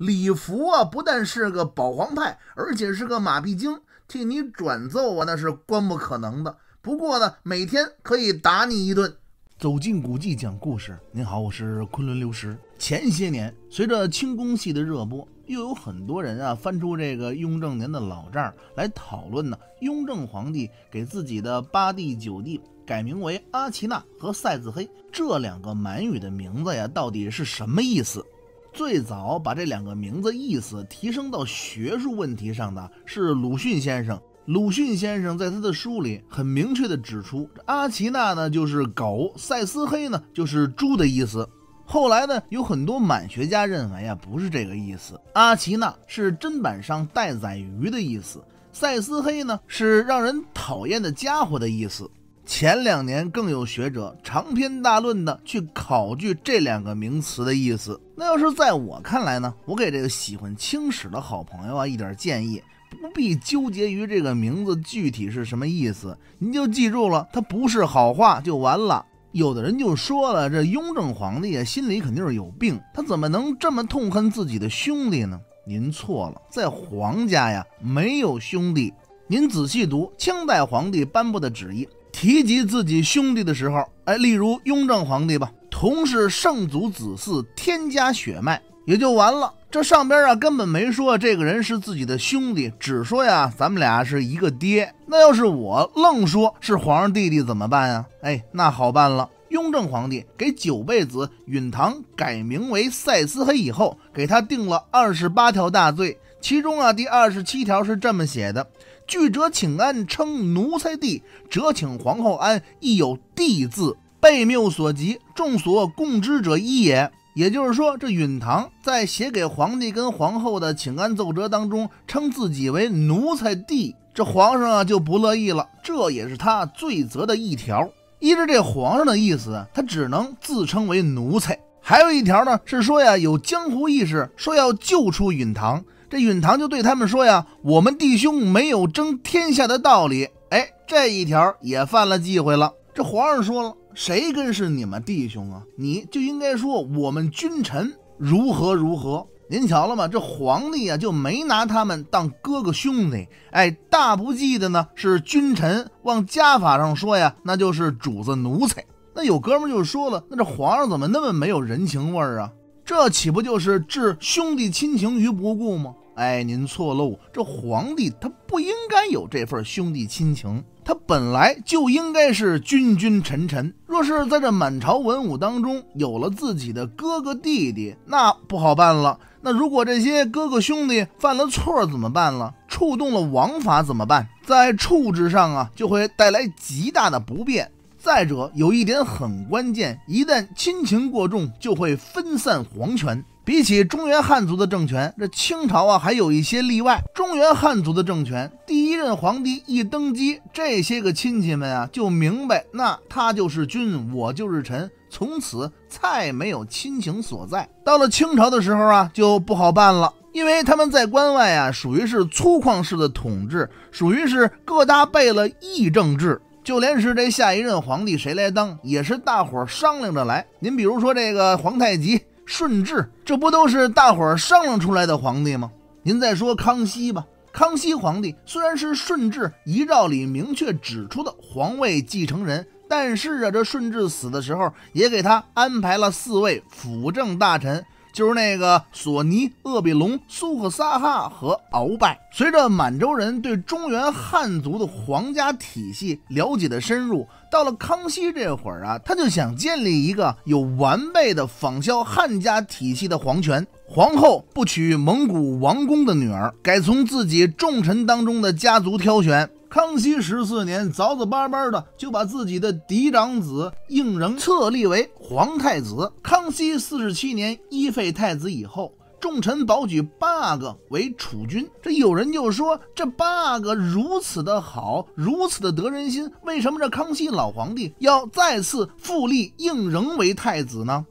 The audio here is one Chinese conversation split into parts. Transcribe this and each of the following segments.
礼服啊，不但是个保皇派，而且是个马屁精，替你转奏啊，那是关不可能的。不过呢，每天可以打你一顿。走进古迹讲故事，您好，我是昆仑刘石。前些年，随着《清宫戏》的热播，又有很多人啊翻出这个雍正年的老账来讨论呢。雍正皇帝给自己的八弟九弟改名为阿奇娜和赛子黑，这两个满语的名字呀，到底是什么意思？最早把这两个名字意思提升到学术问题上的是鲁迅先生。鲁迅先生在他的书里很明确地指出，阿奇纳呢就是狗，塞斯黑呢就是猪的意思。后来呢，有很多满学家认为啊，不是这个意思。阿奇纳是砧板上待宰鱼的意思，塞斯黑呢是让人讨厌的家伙的意思。前两年更有学者长篇大论的去考据这两个名词的意思。那要是在我看来呢，我给这个喜欢清史的好朋友啊一点建议，不必纠结于这个名字具体是什么意思。您就记住了，他不是好话就完了。有的人就说了，这雍正皇帝啊心里肯定是有病，他怎么能这么痛恨自己的兄弟呢？您错了，在皇家呀没有兄弟。您仔细读清代皇帝颁布的旨意。提及自己兄弟的时候，哎，例如雍正皇帝吧，同是圣祖子嗣，天家血脉也就完了。这上边啊根本没说这个人是自己的兄弟，只说呀咱们俩是一个爹。那要是我愣说是皇上弟弟怎么办呀？哎，那好办了，雍正皇帝给九贝子允堂改名为赛斯黑以后，给他定了二十八条大罪，其中啊第二十七条是这么写的。具者请安，称奴才；帝者请皇后安，亦有帝字。被谬所及，众所共知者一也。也就是说，这允堂在写给皇帝跟皇后的请安奏折当中，称自己为奴才；帝，这皇上啊就不乐意了。这也是他罪责的一条。依着这皇上的意思，他只能自称为奴才。还有一条呢，是说呀，有江湖义士说要救出允堂，这允唐就对他们说呀：“我们弟兄没有争天下的道理。”哎，这一条也犯了忌讳了。这皇上说了：“谁跟是你们弟兄啊？你就应该说我们君臣如何如何。”您瞧了吗？这皇帝呀就没拿他们当哥哥兄弟。哎，大不济的呢是君臣。往家法上说呀，那就是主子奴才。那有哥们就说了：“那这皇上怎么那么没有人情味儿啊？这岂不就是置兄弟亲情于不顾吗？”哎，您错喽！这皇帝他不应该有这份兄弟亲情，他本来就应该是君君臣臣。若是在这满朝文武当中有了自己的哥哥弟弟，那不好办了。那如果这些哥哥兄弟犯了错怎么办了？触动了王法怎么办？在处置上啊，就会带来极大的不便。再者，有一点很关键，一旦亲情过重，就会分散皇权。比起中原汉族的政权，这清朝啊还有一些例外。中原汉族的政权，第一任皇帝一登基，这些个亲戚们啊就明白，那他就是君，我就是臣，从此再没有亲情所在。到了清朝的时候啊，就不好办了，因为他们在关外啊，属于是粗犷式的统治，属于是各大贝勒议政制，就连是这下一任皇帝谁来当，也是大伙儿商量着来。您比如说这个皇太极。顺治，这不都是大伙儿商量出来的皇帝吗？您再说康熙吧。康熙皇帝虽然是顺治遗诏里明确指出的皇位继承人，但是啊，这顺治死的时候也给他安排了四位辅政大臣，就是那个索尼、鄂必隆、苏克萨哈和鳌拜。随着满洲人对中原汉族的皇家体系了解的深入，到了康熙这会儿啊，他就想建立一个有完备的仿效汉家体系的皇权。皇后不娶蒙古王公的女儿，改从自己重臣当中的家族挑选。康熙十四年，凿早巴巴的就把自己的嫡长子胤禛册立为皇太子。康熙四十七年，一废太子以后。重臣保举八阿哥为储君，这有人就说，这八阿哥如此的好，如此的得人心，为什么这康熙老皇帝要再次复立胤仍为太子呢？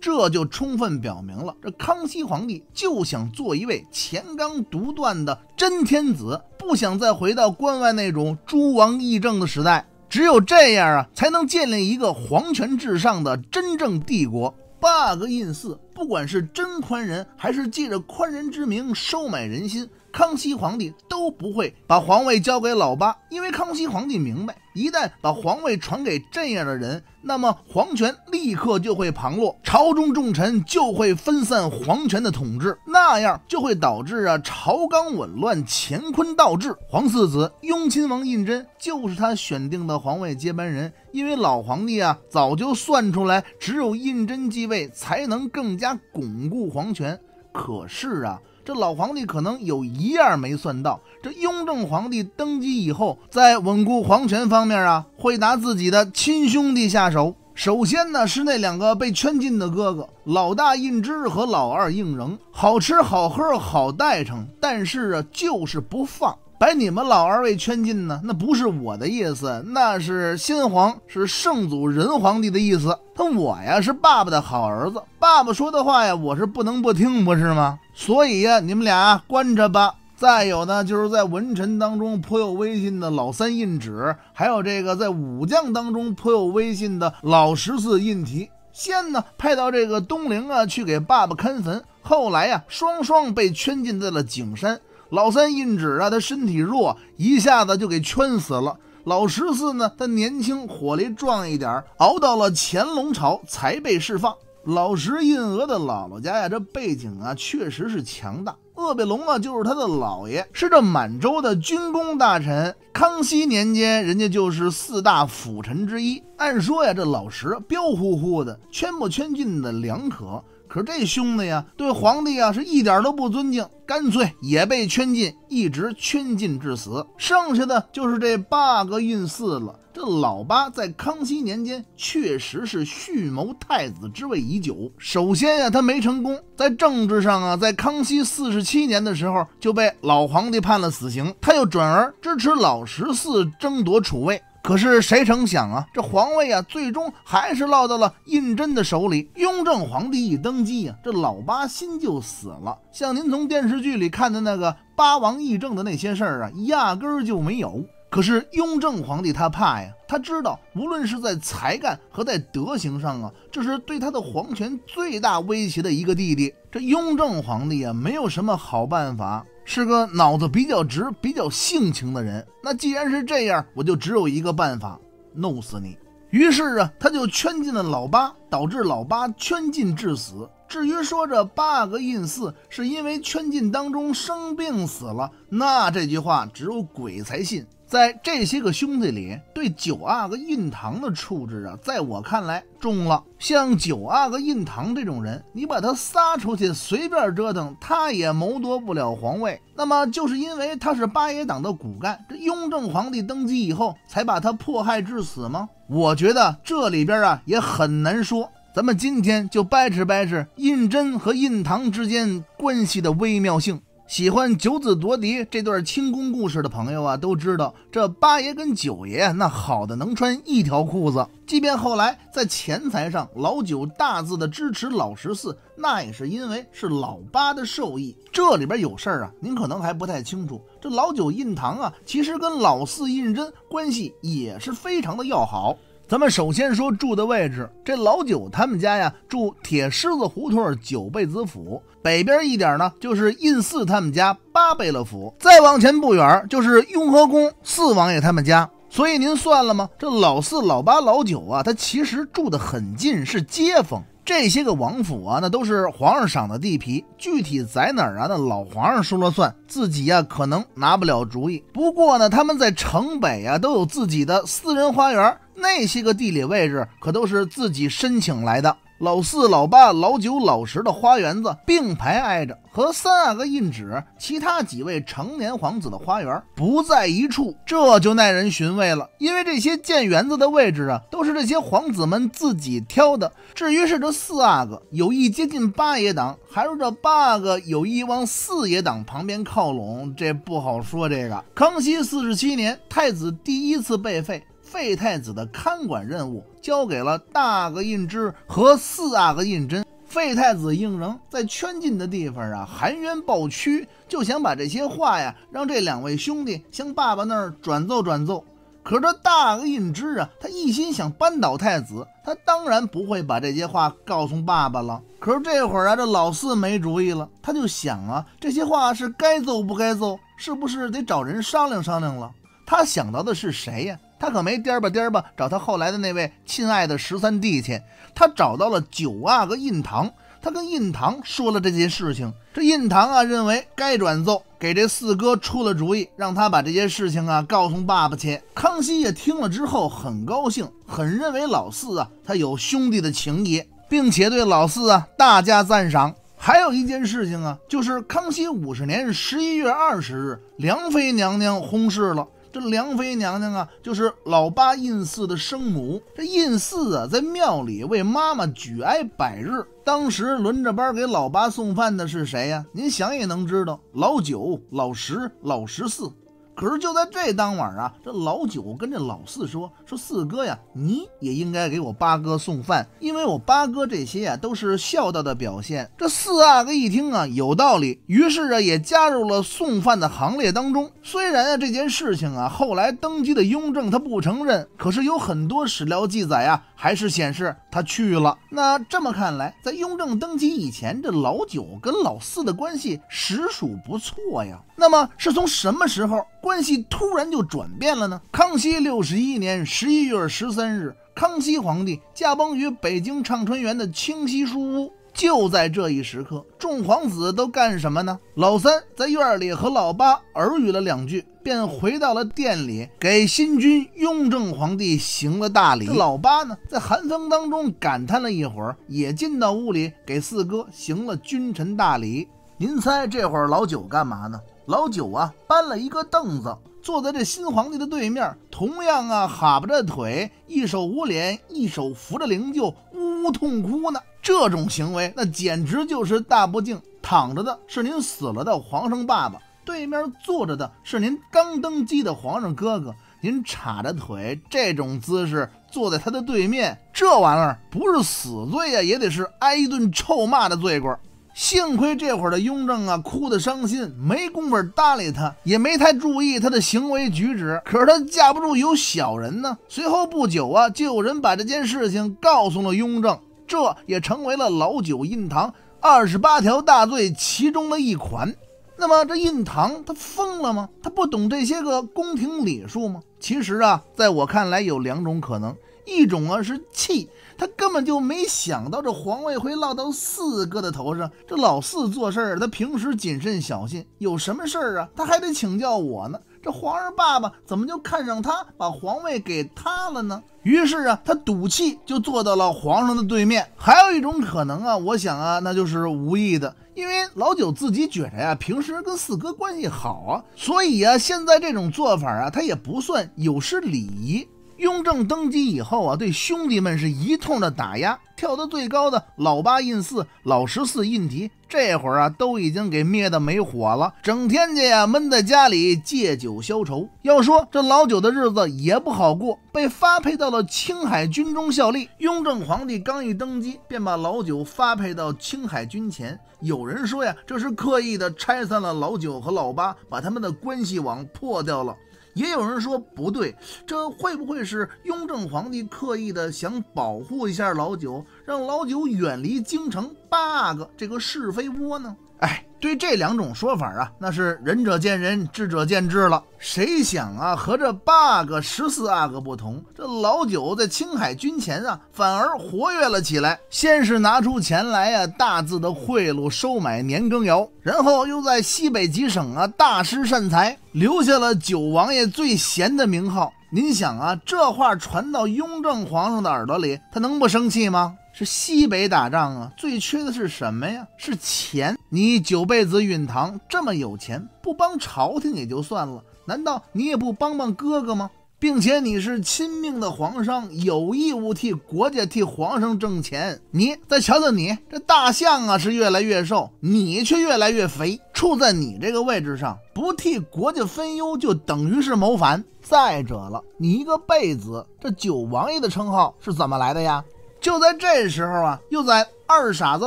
这就充分表明了，这康熙皇帝就想做一位乾纲独断的真天子，不想再回到关外那种诸王议政的时代，只有这样啊，才能建立一个皇权至上的真正帝国。bug 印寺，不管是真宽人，还是借着宽人之名收买人心。康熙皇帝都不会把皇位交给老八，因为康熙皇帝明白，一旦把皇位传给这样的人，那么皇权立刻就会旁落，朝中重臣就会分散皇权的统治，那样就会导致啊朝纲紊乱、乾坤倒置。皇四子雍亲王胤禛就是他选定的皇位接班人，因为老皇帝啊早就算出来，只有胤禛继位才能更加巩固皇权。可是啊。这老皇帝可能有一样没算到，这雍正皇帝登基以后，在稳固皇权方面啊，会拿自己的亲兄弟下手。首先呢，是那两个被圈禁的哥哥，老大胤禛和老二胤禛，好吃好喝好待成，但是啊，就是不放。把你们老二位圈禁呢？那不是我的意思，那是先皇是圣祖仁皇帝的意思。他我呀是爸爸的好儿子，爸爸说的话呀我是不能不听，不是吗？所以呀你们俩关着吧。再有呢就是在文臣当中颇有威信的老三印旨，还有这个在武将当中颇有威信的老十四印题。先呢派到这个东陵啊去给爸爸看坟，后来呀双双被圈禁在了景山。老三胤祉啊，他身体弱，一下子就给圈死了。老十四呢，他年轻，火力壮一点儿，熬到了乾隆朝才被释放。老十胤俄的姥姥家呀，这背景啊，确实是强大。鄂必龙啊，就是他的姥爷，是这满洲的军功大臣，康熙年间人家就是四大辅臣之一。按说呀，这老十彪乎乎的，圈不圈禁的两可。可是这兄弟呀，对皇帝啊是一点都不尊敬，干脆也被圈禁，一直圈禁致死。剩下的就是这八哥胤四了。这老八在康熙年间确实是蓄谋太子之位已久。首先呀，他没成功，在政治上啊，在康熙四十七年的时候就被老皇帝判了死刑。他又转而支持老十四争夺储位。可是谁成想啊，这皇位啊，最终还是落到了胤禛的手里。雍正皇帝一登基啊，这老八心就死了。像您从电视剧里看的那个八王议政的那些事儿啊，压根儿就没有。可是雍正皇帝他怕呀，他知道无论是在才干和在德行上啊，这是对他的皇权最大威胁的一个弟弟。这雍正皇帝啊，没有什么好办法。是个脑子比较直、比较性情的人。那既然是这样，我就只有一个办法，弄死你。于是啊，他就圈禁了老八，导致老八圈禁致死。至于说这八阿哥胤巳是因为圈禁当中生病死了，那这句话只有鬼才信。在这些个兄弟里，对九阿哥胤堂的处置啊，在我看来重了。像九阿哥胤堂这种人，你把他撒出去，随便折腾，他也谋夺不了皇位。那么，就是因为他是八爷党的骨干，这雍正皇帝登基以后才把他迫害致死吗？我觉得这里边啊也很难说。咱们今天就掰扯掰扯胤禛和胤堂之间关系的微妙性。喜欢九子夺嫡这段清宫故事的朋友啊，都知道这八爷跟九爷那好的能穿一条裤子。即便后来在钱财上老九大字的支持老十四，那也是因为是老八的授意。这里边有事儿啊，您可能还不太清楚。这老九印堂啊，其实跟老四胤禛关系也是非常的要好。咱们首先说住的位置，这老九他们家呀住铁狮子胡同九贝子府，北边一点呢就是胤祀他们家八贝勒府，再往前不远就是雍和宫四王爷他们家。所以您算了吗？这老四、老八、老九啊，他其实住的很近，是街坊。这些个王府啊，那都是皇上赏的地皮，具体在哪儿啊？那老皇上说了算，自己呀可能拿不了主意。不过呢，他们在城北啊都有自己的私人花园。那些个地理位置可都是自己申请来的。老四、老八、老九、老十的花园子并排挨着，和三阿哥印旨、其他几位成年皇子的花园不在一处，这就耐人寻味了。因为这些建园子的位置啊，都是这些皇子们自己挑的。至于是这四阿哥有意接近八爷党，还是这八阿哥有意往四爷党旁边靠拢，这不好说。这个康熙四十七年，太子第一次被废。废太子的看管任务交给了大阿哥胤祉和四阿哥胤禛。废太子胤禛在圈禁的地方啊，含冤抱屈，就想把这些话呀，让这两位兄弟向爸爸那儿转奏转奏。可是这大阿哥胤祉啊，他一心想扳倒太子，他当然不会把这些话告诉爸爸了。可是这会儿啊，这老四没主意了，他就想啊，这些话是该奏不该奏，是不是得找人商量商量了？他想到的是谁呀？他可没颠吧颠吧找他后来的那位亲爱的十三弟去，他找到了九阿哥胤堂，他跟胤堂说了这件事情。这胤堂啊认为该转奏，给这四哥出了主意，让他把这件事情啊告诉爸爸去。康熙也听了之后很高兴，很认为老四啊他有兄弟的情谊，并且对老四啊大加赞赏。还有一件事情啊，就是康熙五十年十一月二十日，良妃娘娘薨逝了。这梁妃娘娘啊，就是老八胤祀的生母。这胤祀啊，在庙里为妈妈举哀百日。当时轮着班给老八送饭的是谁呀？您想也能知道，老九、老十、老十四。可是就在这当晚啊，这老九跟这老四说：“说四哥呀，你也应该给我八哥送饭，因为我八哥这些啊都是孝道的表现。”这四阿哥一听啊，有道理，于是啊也加入了送饭的行列当中。虽然啊这件事情啊后来登基的雍正他不承认，可是有很多史料记载啊还是显示他去了。那这么看来，在雍正登基以前，这老九跟老四的关系实属不错呀。那么是从什么时候？关系突然就转变了呢。康熙六十一年十一月十三日，康熙皇帝驾崩于北京畅春园的清溪书屋。就在这一时刻，众皇子都干什么呢？老三在院里和老八耳语了两句，便回到了殿里给新君雍正皇帝行了大礼。老八呢，在寒风当中感叹了一会儿，也进到屋里给四哥行了君臣大礼。您猜这会儿老九干嘛呢？老九啊，搬了一个凳子，坐在这新皇帝的对面，同样啊，哈巴着腿，一手捂脸，一手扶着灵柩，呜呜痛哭呢。这种行为，那简直就是大不敬。躺着的是您死了的皇上爸爸，对面坐着的是您刚登基的皇上哥哥，您叉着腿这种姿势坐在他的对面，这玩意儿不是死罪呀，也得是挨一顿臭骂的罪过。幸亏这会儿的雍正啊，哭得伤心，没工夫搭理他，也没太注意他的行为举止。可是他架不住有小人呢。随后不久啊，就有人把这件事情告诉了雍正，这也成为了老九印堂二十八条大罪其中的一款。那么这印堂他疯了吗？他不懂这些个宫廷礼数吗？其实啊，在我看来有两种可能。一种啊是气，他根本就没想到这皇位会落到四哥的头上。这老四做事儿，他平时谨慎小心，有什么事儿啊他还得请教我呢。这皇上爸爸怎么就看上他，把皇位给他了呢？于是啊，他赌气就坐到了皇上的对面。还有一种可能啊，我想啊，那就是无意的，因为老九自己觉着啊，平时跟四哥关系好啊，所以啊，现在这种做法啊，他也不算有失礼仪。雍正登基以后啊，对兄弟们是一通的打压。跳得最高的老八胤四、老十四胤禔，这会儿啊都已经给灭得没火了，整天家呀闷在家里借酒消愁。要说这老九的日子也不好过，被发配到了青海军中效力。雍正皇帝刚一登基，便把老九发配到青海军前。有人说呀，这是刻意的拆散了老九和老八，把他们的关系网破掉了。也有人说不对，这会不会是雍正皇帝刻意的想保护一下老九，让老九远离京城八阿哥这个是非窝呢？哎。对这两种说法啊，那是仁者见仁，智者见智了。谁想啊，和这八阿哥、十四阿哥不同，这老九在青海军前啊，反而活跃了起来。先是拿出钱来啊，大肆的贿赂收买年羹尧，然后又在西北几省啊，大施善财，留下了九王爷最贤的名号。您想啊，这话传到雍正皇上的耳朵里，他能不生气吗？是西北打仗啊，最缺的是什么呀？是钱！你九辈子允唐这么有钱，不帮朝廷也就算了，难道你也不帮帮哥哥吗？并且你是亲命的皇上，有义务替国家、替皇上挣钱。你再瞧瞧你这大象啊，是越来越瘦，你却越来越肥。处在你这个位置上，不替国家分忧，就等于是谋反。再者了，你一个贝子，这九王爷的称号是怎么来的呀？就在这时候啊，又在二傻子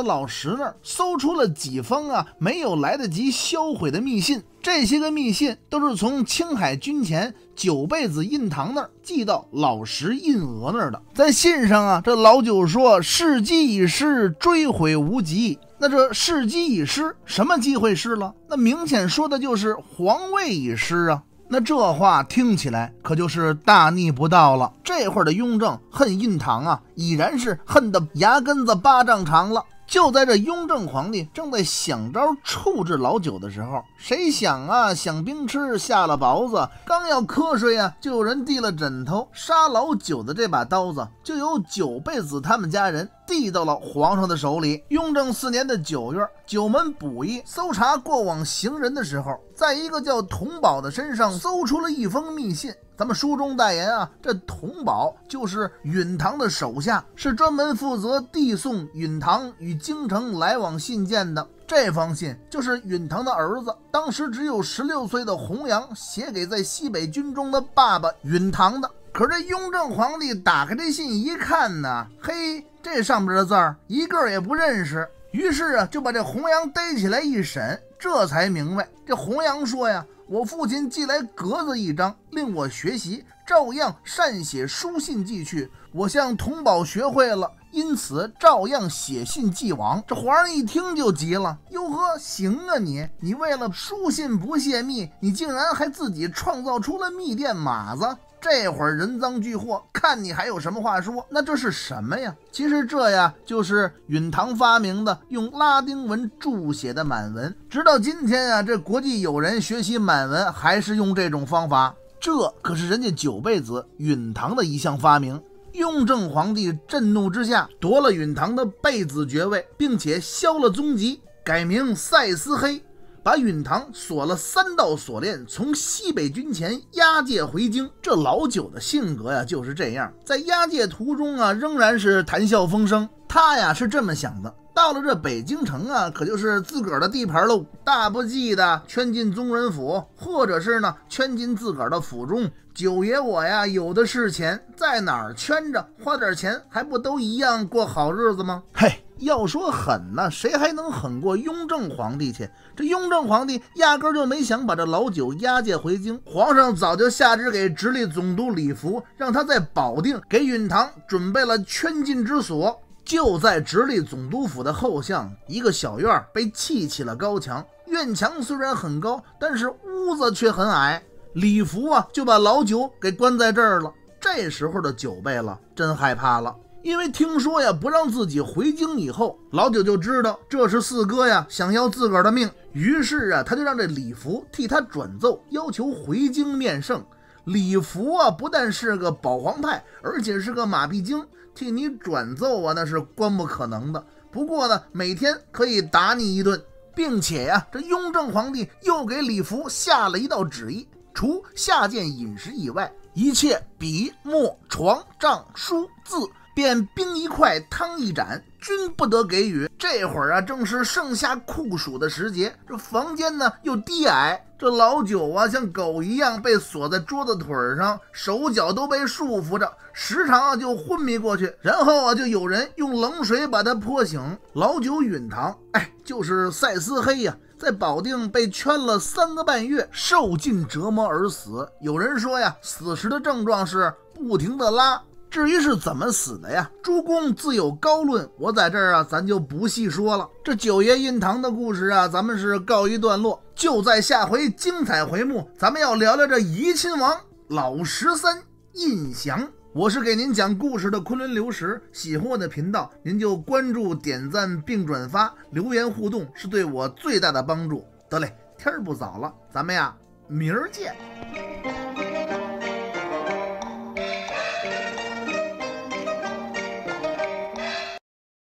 老石那儿搜出了几封啊没有来得及销毁的密信。这些个密信都是从青海军前九辈子印堂那儿寄到老石印额那儿的。在信上啊，这老九说事机已失，追悔无及。那这事机已失，什么机会失了？那明显说的就是皇位已失啊。那这话听起来可就是大逆不道了。这会儿的雍正恨印堂啊，已然是恨得牙根子巴丈长了。就在这雍正皇帝正在想招处置老九的时候，谁想啊，想兵吃下了雹子，刚要瞌睡啊，就有人递了枕头。杀老九的这把刀子，就有九辈子他们家人。递到了皇上的手里。雍正四年的九月，九门捕役搜查过往行人的时候，在一个叫童宝的身上搜出了一封密信。咱们书中代言啊，这童宝就是允唐的手下，是专门负责递送允唐与京城来往信件的。这封信就是允唐的儿子，当时只有十六岁的弘扬写给在西北军中的爸爸允唐的。可这雍正皇帝打开这信一看呢，嘿。这上边的字儿一个也不认识，于是啊就把这红羊逮起来一审，这才明白。这红羊说呀：“我父亲寄来格子一张，令我学习，照样善写书信寄去。我向童宝学会了，因此照样写信寄往。”这皇上一听就急了：“哟呵，行啊你！你为了书信不泄密，你竟然还自己创造出了密电码子！”这会儿人赃俱获，看你还有什么话说？那这是什么呀？其实这呀，就是允唐发明的用拉丁文注写的满文。直到今天啊，这国际友人学习满文还是用这种方法。这可是人家九辈子允堂的一项发明。雍正皇帝震怒之下，夺了允堂的贝子爵位，并且削了宗籍，改名赛思黑。把允堂锁了三道锁链，从西北军前押解回京。这老九的性格呀就是这样，在押解途中啊，仍然是谈笑风生。他呀是这么想的：到了这北京城啊，可就是自个儿的地盘喽。大不济的圈进宗人府，或者是呢圈进自个儿的府中。九爷我呀，有的是钱，在哪儿圈着，花点钱还不都一样过好日子吗？嘿。要说狠呢，谁还能狠过雍正皇帝去？这雍正皇帝压根就没想把这老九押解回京，皇上早就下旨给直隶总督李福，让他在保定给允堂准备了圈禁之所，就在直隶总督府的后巷，一个小院儿被砌起了高墙，院墙虽然很高，但是屋子却很矮，李福啊就把老九给关在这儿了。这时候的九贝勒真害怕了。因为听说呀，不让自己回京以后，老九就知道这是四哥呀想要自个儿的命。于是啊，他就让这李福替他转奏，要求回京面圣。李福啊，不但是个保皇派，而且是个马屁精，替你转奏啊，那是关不可能的。不过呢，每天可以打你一顿，并且呀，这雍正皇帝又给李福下了一道旨意：除下贱饮食以外，一切笔墨、床帐、书字。便冰一块，汤一盏，均不得给予。这会儿啊，正是盛夏酷暑的时节，这房间呢又低矮，这老九啊像狗一样被锁在桌子腿上，手脚都被束缚着，时常啊就昏迷过去，然后啊就有人用冷水把他泼醒。老九允堂，哎，就是赛斯黑呀，在保定被圈了三个半月，受尽折磨而死。有人说呀，死时的症状是不停的拉。至于是怎么死的呀？诸公自有高论，我在这儿啊，咱就不细说了。这九爷印堂的故事啊，咱们是告一段落，就在下回精彩回目，咱们要聊聊这怡亲王老十三印祥。我是给您讲故事的昆仑刘石，喜欢我的频道，您就关注、点赞并转发，留言互动是对我最大的帮助。得嘞，天儿不早了，咱们呀，明儿见。